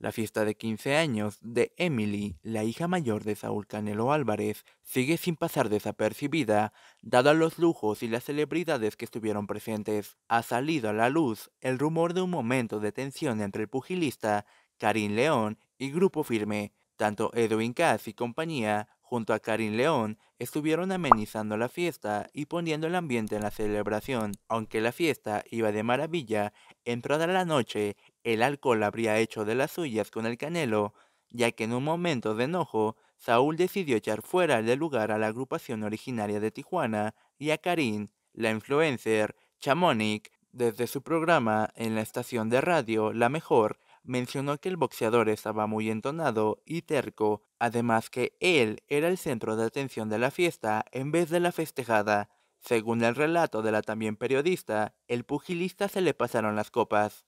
La fiesta de 15 años de Emily, la hija mayor de Saúl Canelo Álvarez, sigue sin pasar desapercibida, dado los lujos y las celebridades que estuvieron presentes. Ha salido a la luz el rumor de un momento de tensión entre el pugilista, Karim León y Grupo Firme. Tanto Edwin Cass y compañía, junto a Karim León, estuvieron amenizando la fiesta y poniendo el ambiente en la celebración. Aunque la fiesta iba de maravilla, entrada la noche, el alcohol habría hecho de las suyas con el Canelo, ya que en un momento de enojo, Saúl decidió echar fuera de lugar a la agrupación originaria de Tijuana y a Karin, la influencer, Chamonix, desde su programa en la estación de radio La Mejor, mencionó que el boxeador estaba muy entonado y terco, además que él era el centro de atención de la fiesta en vez de la festejada. Según el relato de la también periodista, el pugilista se le pasaron las copas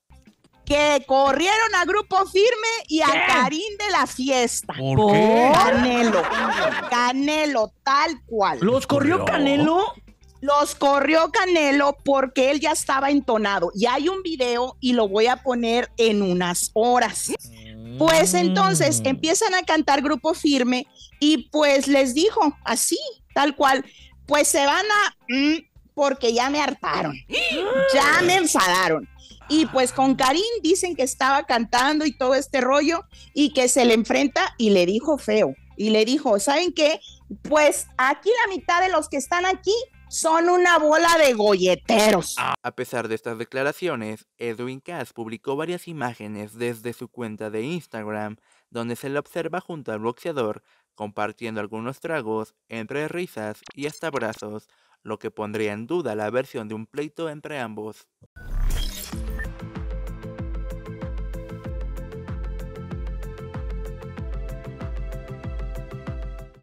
que corrieron a Grupo Firme y a Karim de la fiesta. Canelo. Canelo, tal cual. ¿Los corrió Canelo? Los corrió Canelo porque él ya estaba entonado. Y hay un video y lo voy a poner en unas horas. Mm. Pues entonces empiezan a cantar Grupo Firme y pues les dijo así, tal cual, pues se van a... Mm, porque ya me hartaron, ya me enfadaron y pues con Karim dicen que estaba cantando y todo este rollo y que se le enfrenta y le dijo feo. Y le dijo, ¿saben qué? Pues aquí la mitad de los que están aquí son una bola de golleteros. A pesar de estas declaraciones, Edwin Cass publicó varias imágenes desde su cuenta de Instagram, donde se le observa junto al boxeador, compartiendo algunos tragos, entre risas y hasta brazos, lo que pondría en duda la versión de un pleito entre ambos.